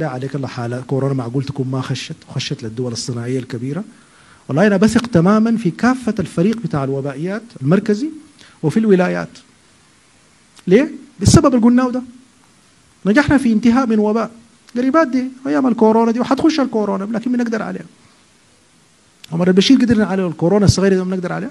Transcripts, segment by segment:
لا عليك الله حالة كورونا معقول تكون ما خشت وخشت للدول الصناعية الكبيرة والله أنا بثق تماما في كافة الفريق بتاع الوبائيات المركزي وفي الولايات ليه؟ بالسبب اللي قلناه ده نجحنا في انتهاء من وباء قريبات دي ايام الكورونا دي وحتخش الكورونا لكن بنقدر عليها عمر البشير قدرنا على الكورونا الصغيره دي بنقدر عليها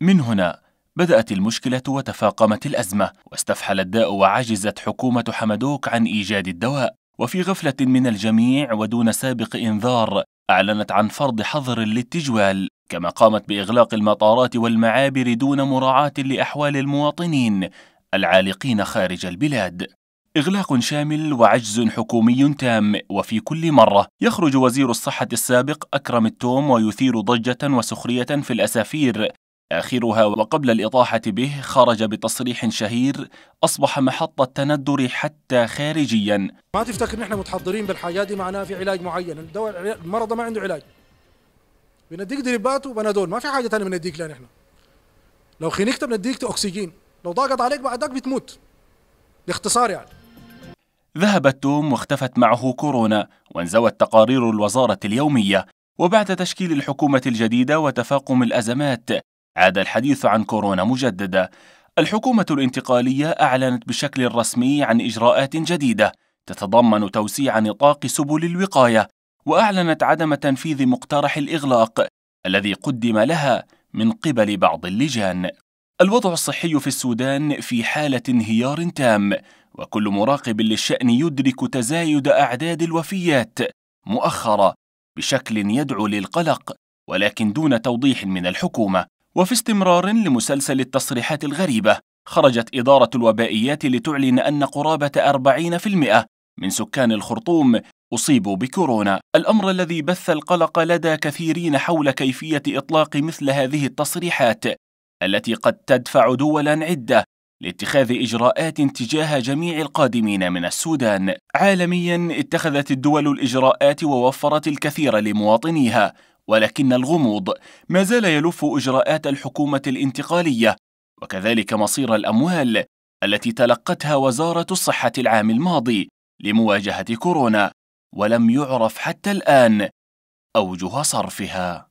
من هنا بدأت المشكلة وتفاقمت الأزمة واستفحل الداء وعجزت حكومة حمدوك عن إيجاد الدواء وفي غفلة من الجميع ودون سابق إنذار أعلنت عن فرض حظر للتجوال كما قامت بإغلاق المطارات والمعابر دون مراعاة لأحوال المواطنين العالقين خارج البلاد إغلاق شامل وعجز حكومي تام وفي كل مرة يخرج وزير الصحة السابق أكرم التوم ويثير ضجة وسخرية في الأسافير آخرها وقبل الإطاحة به خرج بتصريح شهير أصبح محط التندر حتى خارجيا ما تفتكر نحن متحضرين بالحاجات دي معناها في علاج معين الدواء المرضى ما عنده علاج بنديك دريبات وبنادول ما في حاجة ثانيه بنديك لها نحن لو خنقت بنديك أكسجين لو ضاقت عليك بعدك بتموت باختصار يعني ذهبت توم واختفت معه كورونا وانزوت تقارير الوزارة اليومية وبعد تشكيل الحكومة الجديدة وتفاقم الأزمات عاد الحديث عن كورونا مجددا الحكومة الانتقالية أعلنت بشكل رسمي عن إجراءات جديدة تتضمن توسيع نطاق سبل الوقاية وأعلنت عدم تنفيذ مقترح الإغلاق الذي قدم لها من قبل بعض اللجان الوضع الصحي في السودان في حالة انهيار تام وكل مراقب للشأن يدرك تزايد أعداد الوفيات مؤخرة بشكل يدعو للقلق ولكن دون توضيح من الحكومة وفي استمرار لمسلسل التصريحات الغريبة خرجت إدارة الوبائيات لتعلن أن قرابة 40% من سكان الخرطوم أصيبوا بكورونا الأمر الذي بث القلق لدى كثيرين حول كيفية إطلاق مثل هذه التصريحات التي قد تدفع دولا عدة لاتخاذ إجراءات تجاه جميع القادمين من السودان عالميا اتخذت الدول الإجراءات ووفرت الكثير لمواطنيها ولكن الغموض ما زال يلف إجراءات الحكومة الانتقالية وكذلك مصير الأموال التي تلقتها وزارة الصحة العام الماضي لمواجهة كورونا ولم يعرف حتى الآن أوجه صرفها